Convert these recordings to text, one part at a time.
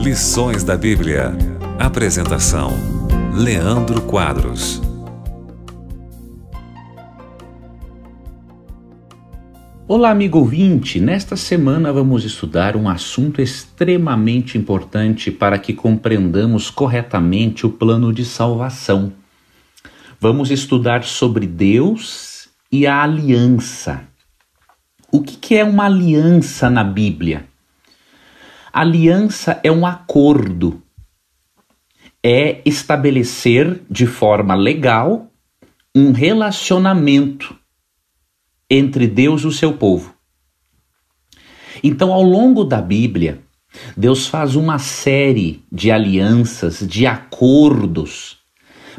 Lições da Bíblia. Apresentação: Leandro Quadros. Olá, amigo ouvinte! Nesta semana vamos estudar um assunto extremamente importante para que compreendamos corretamente o plano de salvação. Vamos estudar sobre Deus e a aliança. O que, que é uma aliança na Bíblia? Aliança é um acordo, é estabelecer de forma legal um relacionamento entre Deus e o seu povo. Então, ao longo da Bíblia, Deus faz uma série de alianças, de acordos,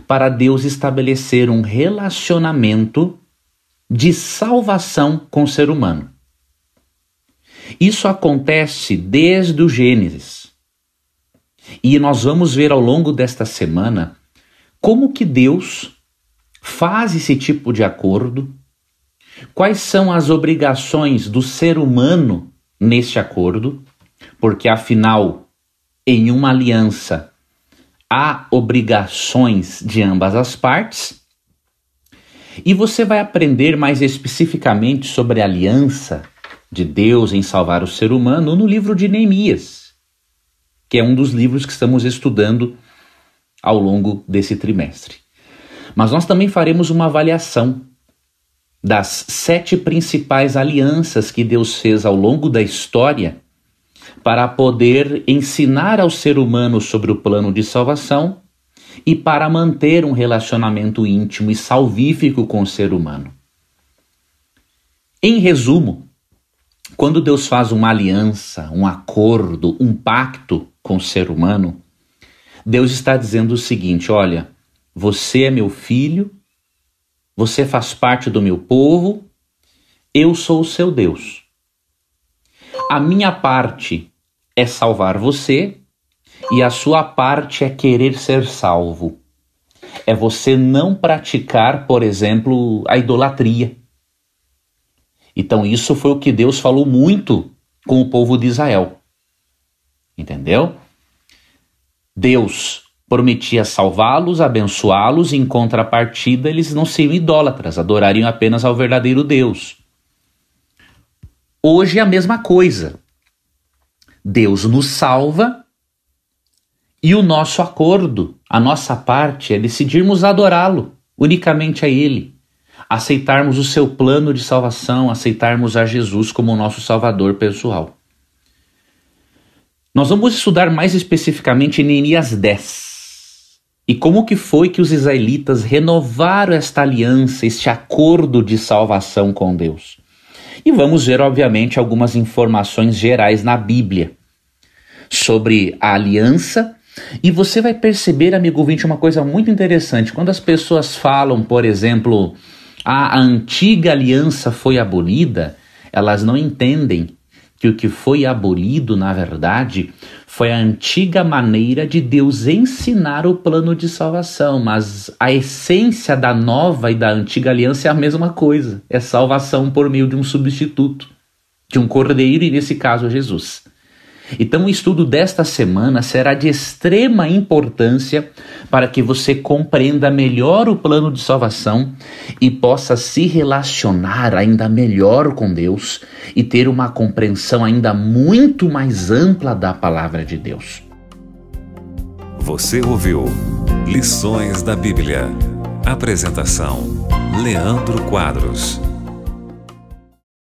para Deus estabelecer um relacionamento de salvação com o ser humano. Isso acontece desde o Gênesis. E nós vamos ver ao longo desta semana como que Deus faz esse tipo de acordo, quais são as obrigações do ser humano neste acordo, porque afinal, em uma aliança, há obrigações de ambas as partes e você vai aprender mais especificamente sobre a aliança de Deus em salvar o ser humano no livro de Neemias, que é um dos livros que estamos estudando ao longo desse trimestre. Mas nós também faremos uma avaliação das sete principais alianças que Deus fez ao longo da história para poder ensinar ao ser humano sobre o plano de salvação e para manter um relacionamento íntimo e salvífico com o ser humano. Em resumo, quando Deus faz uma aliança, um acordo, um pacto com o ser humano, Deus está dizendo o seguinte: olha, você é meu filho, você faz parte do meu povo, eu sou o seu Deus. A minha parte é salvar você, e a sua parte é querer ser salvo. É você não praticar, por exemplo, a idolatria. Então, isso foi o que Deus falou muito com o povo de Israel. Entendeu? Deus prometia salvá-los, abençoá-los, e em contrapartida eles não seriam idólatras, adorariam apenas ao verdadeiro Deus. Hoje é a mesma coisa. Deus nos salva e o nosso acordo, a nossa parte, é decidirmos adorá-lo, unicamente a Ele, aceitarmos o seu plano de salvação, aceitarmos a Jesus como o nosso Salvador pessoal. Nós vamos estudar mais especificamente Neemias 10 e como que foi que os israelitas renovaram esta aliança, este acordo de salvação com Deus. E vamos ver, obviamente, algumas informações gerais na Bíblia sobre a aliança e você vai perceber, amigo ouvinte, uma coisa muito interessante. Quando as pessoas falam, por exemplo, ah, a antiga aliança foi abolida, elas não entendem que o que foi abolido, na verdade, foi a antiga maneira de Deus ensinar o plano de salvação, mas a essência da nova e da antiga aliança é a mesma coisa: é salvação por meio de um substituto, de um cordeiro e, nesse caso, Jesus. Então, o estudo desta semana será de extrema importância para que você compreenda melhor o plano de salvação e possa se relacionar ainda melhor com Deus e ter uma compreensão ainda muito mais ampla da palavra de Deus. Você ouviu Lições da Bíblia. Apresentação: Leandro Quadros.